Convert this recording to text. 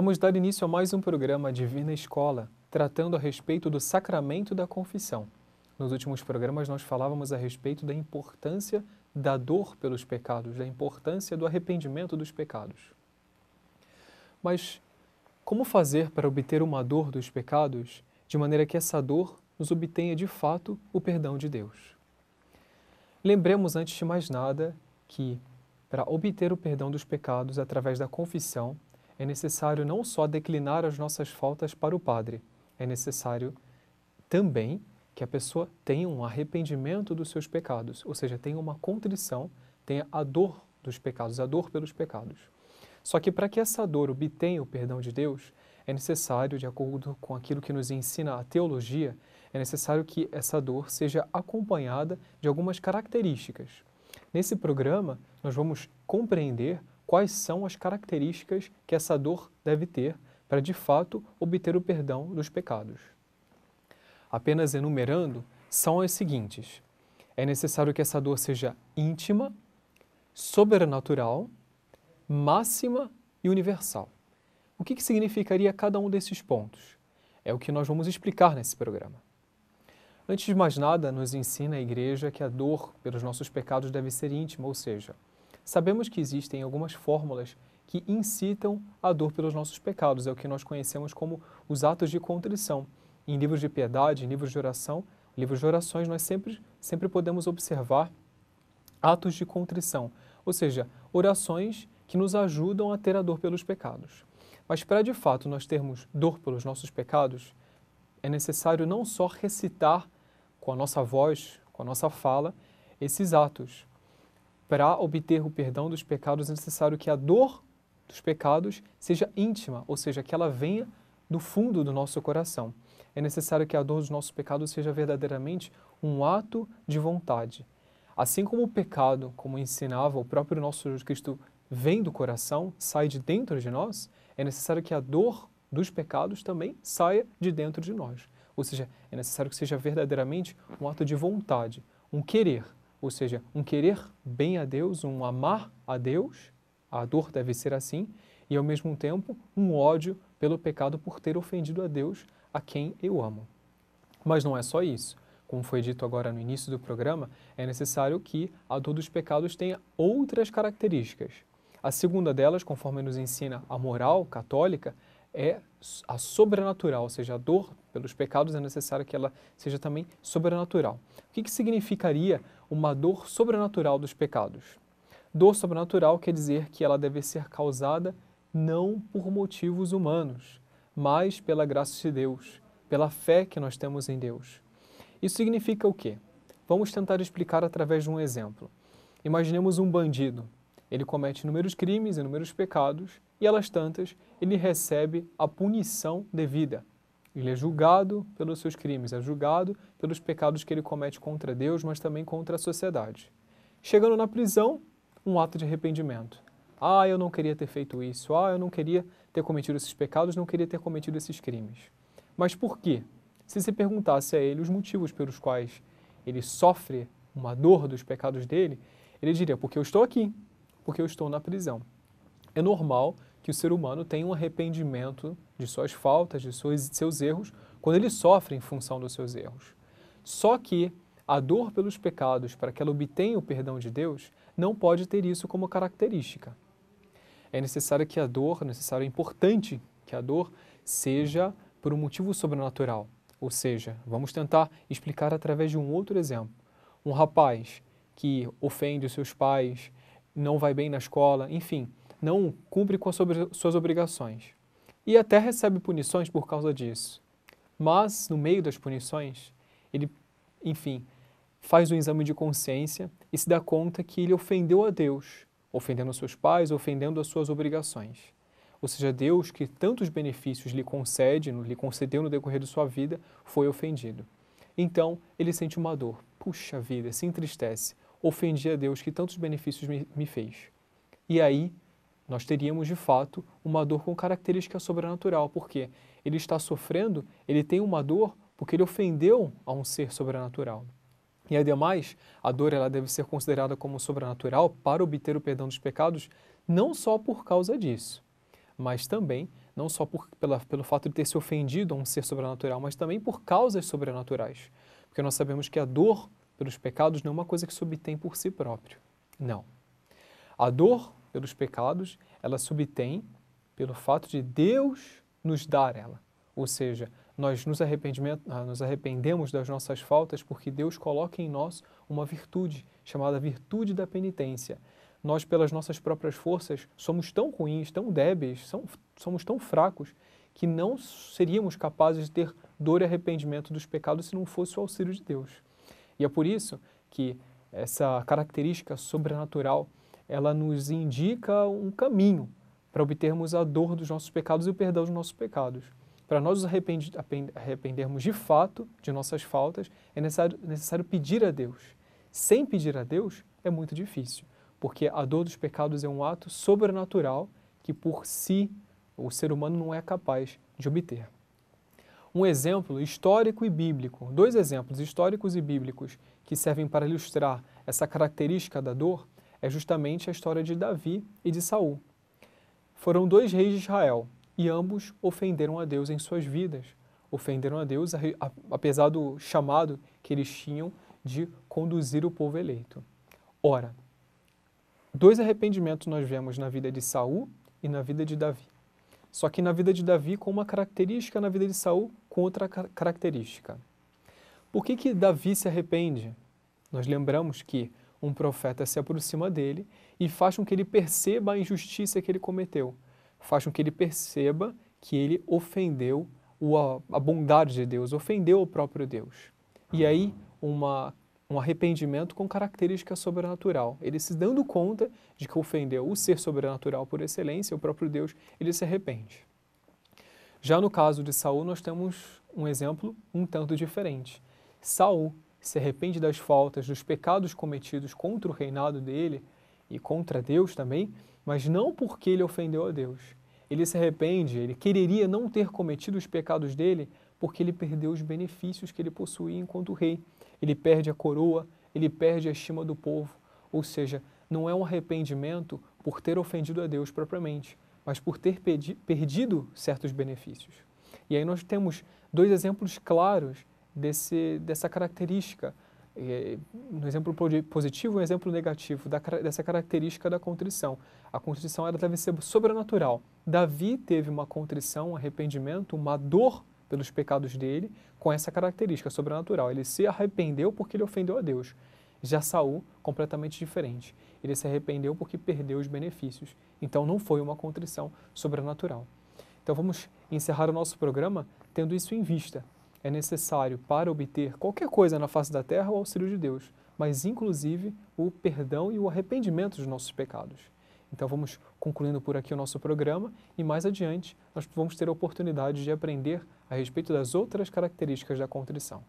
Vamos dar início a mais um programa Divina Escola, tratando a respeito do sacramento da confissão. Nos últimos programas nós falávamos a respeito da importância da dor pelos pecados, da importância do arrependimento dos pecados. Mas como fazer para obter uma dor dos pecados de maneira que essa dor nos obtenha de fato o perdão de Deus? Lembremos antes de mais nada que para obter o perdão dos pecados através da confissão, é necessário não só declinar as nossas faltas para o Padre, é necessário também que a pessoa tenha um arrependimento dos seus pecados, ou seja, tenha uma contrição, tenha a dor dos pecados, a dor pelos pecados. Só que para que essa dor obtenha o perdão de Deus, é necessário, de acordo com aquilo que nos ensina a teologia, é necessário que essa dor seja acompanhada de algumas características. Nesse programa, nós vamos compreender quais são as características que essa dor deve ter para de fato obter o perdão dos pecados. Apenas enumerando, são as seguintes: é necessário que essa dor seja íntima, sobrenatural, máxima e universal. O que, que significaria cada um desses pontos? É o que nós vamos explicar nesse programa. Antes de mais nada, nos ensina a Igreja que a dor pelos nossos pecados deve ser íntima, ou seja, Sabemos que existem algumas fórmulas que incitam a dor pelos nossos pecados, é o que nós conhecemos como os atos de contrição. Em livros de piedade, em livros de oração, livros de orações, nós sempre, sempre podemos observar atos de contrição, ou seja, orações que nos ajudam a ter a dor pelos pecados. Mas para de fato nós termos dor pelos nossos pecados, é necessário não só recitar com a nossa voz, com a nossa fala, esses atos, para obter o perdão dos pecados é necessário que a dor dos pecados seja íntima, ou seja, que ela venha do fundo do nosso coração. É necessário que a dor dos nossos pecados seja verdadeiramente um ato de vontade. Assim como o pecado, como ensinava o próprio nosso Jesus Cristo, vem do coração, sai de dentro de nós, é necessário que a dor dos pecados também saia de dentro de nós. Ou seja, é necessário que seja verdadeiramente um ato de vontade, um querer ou seja, um querer bem a Deus, um amar a Deus, a dor deve ser assim, e ao mesmo tempo um ódio pelo pecado por ter ofendido a Deus, a quem eu amo. Mas não é só isso. Como foi dito agora no início do programa, é necessário que a dor dos pecados tenha outras características. A segunda delas, conforme nos ensina a moral católica, é a sobrenatural, ou seja, a dor pelos pecados é necessário que ela seja também sobrenatural. O que, que significaria uma dor sobrenatural dos pecados? Dor sobrenatural quer dizer que ela deve ser causada não por motivos humanos, mas pela graça de Deus, pela fé que nós temos em Deus. Isso significa o quê? Vamos tentar explicar através de um exemplo. Imaginemos um bandido. Ele comete inúmeros crimes, inúmeros pecados, e elas tantas, ele recebe a punição devida. Ele é julgado pelos seus crimes, é julgado pelos pecados que ele comete contra Deus, mas também contra a sociedade. Chegando na prisão, um ato de arrependimento. Ah, eu não queria ter feito isso. Ah, eu não queria ter cometido esses pecados, não queria ter cometido esses crimes. Mas por quê? Se se perguntasse a ele os motivos pelos quais ele sofre uma dor dos pecados dele, ele diria: porque eu estou aqui, porque eu estou na prisão. É normal que o ser humano tem um arrependimento de suas faltas, de seus, de seus erros, quando ele sofre em função dos seus erros. Só que a dor pelos pecados, para que ela obtenha o perdão de Deus, não pode ter isso como característica. É necessário que a dor, é necessário, é importante que a dor seja por um motivo sobrenatural. Ou seja, vamos tentar explicar através de um outro exemplo. Um rapaz que ofende os seus pais, não vai bem na escola, enfim, não cumpre com suas obrigações e até recebe punições por causa disso. Mas, no meio das punições, ele, enfim, faz um exame de consciência e se dá conta que ele ofendeu a Deus, ofendendo seus pais, ofendendo as suas obrigações. Ou seja, Deus, que tantos benefícios lhe concede, lhe concedeu no decorrer de sua vida, foi ofendido. Então, ele sente uma dor. Puxa vida, se entristece. Ofendi a Deus que tantos benefícios me, me fez. E aí, nós teríamos de fato uma dor com característica sobrenatural, porque ele está sofrendo, ele tem uma dor porque ele ofendeu a um ser sobrenatural. E ademais, a dor ela deve ser considerada como sobrenatural para obter o perdão dos pecados, não só por causa disso, mas também não só por, pela, pelo fato de ter se ofendido a um ser sobrenatural, mas também por causas sobrenaturais. Porque nós sabemos que a dor pelos pecados não é uma coisa que se obtém por si próprio. Não. A dor pelos pecados, ela se obtém pelo fato de Deus nos dar ela. Ou seja, nós nos, ah, nos arrependemos das nossas faltas porque Deus coloca em nós uma virtude, chamada virtude da penitência. Nós, pelas nossas próprias forças, somos tão ruins, tão débeis, somos tão fracos, que não seríamos capazes de ter dor e arrependimento dos pecados se não fosse o auxílio de Deus. E é por isso que essa característica sobrenatural ela nos indica um caminho para obtermos a dor dos nossos pecados e o perdão dos nossos pecados. Para nós nos arrependermos de fato de nossas faltas, é necessário, necessário pedir a Deus. Sem pedir a Deus, é muito difícil, porque a dor dos pecados é um ato sobrenatural que, por si, o ser humano não é capaz de obter. Um exemplo histórico e bíblico, dois exemplos históricos e bíblicos que servem para ilustrar essa característica da dor é justamente a história de Davi e de Saul. Foram dois reis de Israel e ambos ofenderam a Deus em suas vidas. Ofenderam a Deus apesar do chamado que eles tinham de conduzir o povo eleito. Ora, dois arrependimentos nós vemos na vida de Saul e na vida de Davi. Só que na vida de Davi com uma característica, na vida de Saul com outra característica. Por que, que Davi se arrepende? Nós lembramos que um profeta se aproxima dele e faz com que ele perceba a injustiça que ele cometeu, faz com que ele perceba que ele ofendeu a bondade de Deus, ofendeu o próprio Deus. E aí, uma, um arrependimento com característica sobrenatural. Ele se dando conta de que ofendeu o ser sobrenatural por excelência, o próprio Deus, ele se arrepende. Já no caso de Saul, nós temos um exemplo um tanto diferente. Saul se arrepende das faltas, dos pecados cometidos contra o reinado dele e contra Deus também, mas não porque ele ofendeu a Deus. Ele se arrepende, ele quereria não ter cometido os pecados dele porque ele perdeu os benefícios que ele possuía enquanto rei. Ele perde a coroa, ele perde a estima do povo. Ou seja, não é um arrependimento por ter ofendido a Deus propriamente, mas por ter perdido certos benefícios. E aí nós temos dois exemplos claros desse, dessa característica, um exemplo positivo e um exemplo negativo, da, dessa característica da contrição. A contrição ela deve ser sobrenatural. Davi teve uma contrição, um arrependimento, uma dor pelos pecados dele, com essa característica sobrenatural. Ele se arrependeu porque ele ofendeu a Deus. Já Saul, completamente diferente. Ele se arrependeu porque perdeu os benefícios. Então não foi uma contrição sobrenatural. Então vamos encerrar o nosso programa tendo isso em vista é necessário para obter qualquer coisa na face da terra o auxílio de Deus, mas inclusive o perdão e o arrependimento dos nossos pecados. Então vamos concluindo por aqui o nosso programa e mais adiante nós vamos ter a oportunidade de aprender a respeito das outras características da contrição.